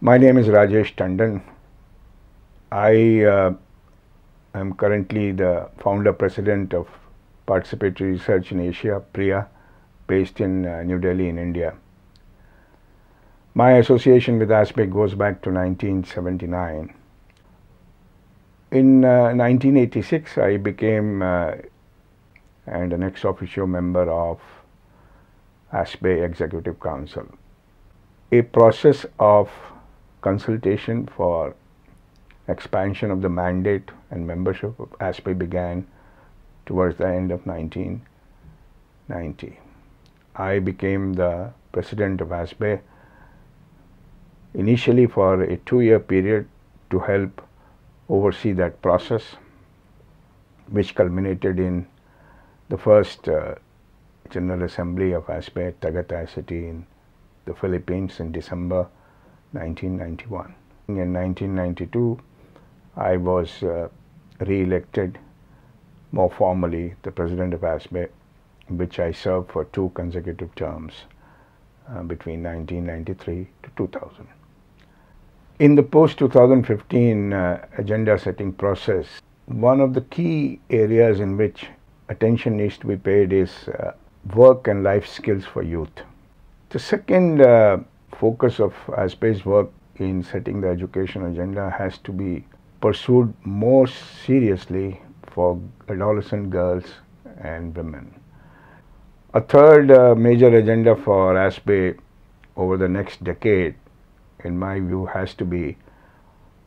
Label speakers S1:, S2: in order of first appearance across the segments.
S1: My name is Rajesh Tandon. I uh, am currently the founder president of Participatory Research in Asia, PRIA, based in uh, New Delhi in India. My association with ASPE goes back to 1979. In uh, 1986, I became uh, and an ex officio member of ASPE Executive Council. A process of consultation for expansion of the mandate and membership of ASPE began towards the end of 1990. I became the president of ASPE initially for a two-year period to help oversee that process which culminated in the first uh, General Assembly of ASPE at Tagaytay City in the Philippines in December 1991. In 1992, I was uh, re-elected more formally the president of ASME, which I served for two consecutive terms uh, between 1993 to 2000. In the post-2015 uh, agenda setting process, one of the key areas in which attention needs to be paid is uh, work and life skills for youth. The second uh, focus of ASPE's uh, work in setting the education agenda has to be pursued more seriously for adolescent girls and women. A third uh, major agenda for ASPE over the next decade, in my view, has to be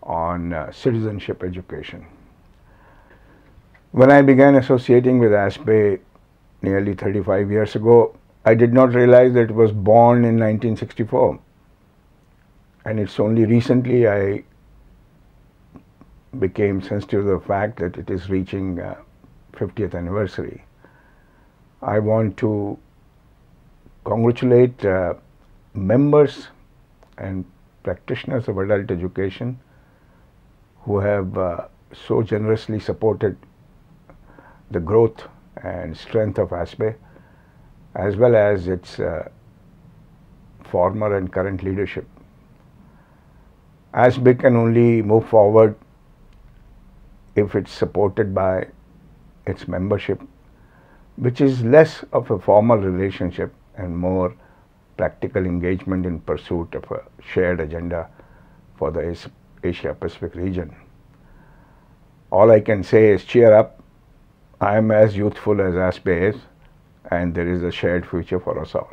S1: on uh, citizenship education. When I began associating with ASPE nearly 35 years ago, I did not realize that it was born in 1964. And it's only recently I became sensitive to the fact that it is reaching uh, 50th anniversary. I want to congratulate uh, members and practitioners of adult education who have uh, so generously supported the growth and strength of ASPE as well as its uh, former and current leadership. ASBIC can only move forward if it's supported by its membership, which is less of a formal relationship and more practical engagement in pursuit of a shared agenda for the Asia Pacific region. All I can say is cheer up. I am as youthful as Aspe is and there is a shared future for us all.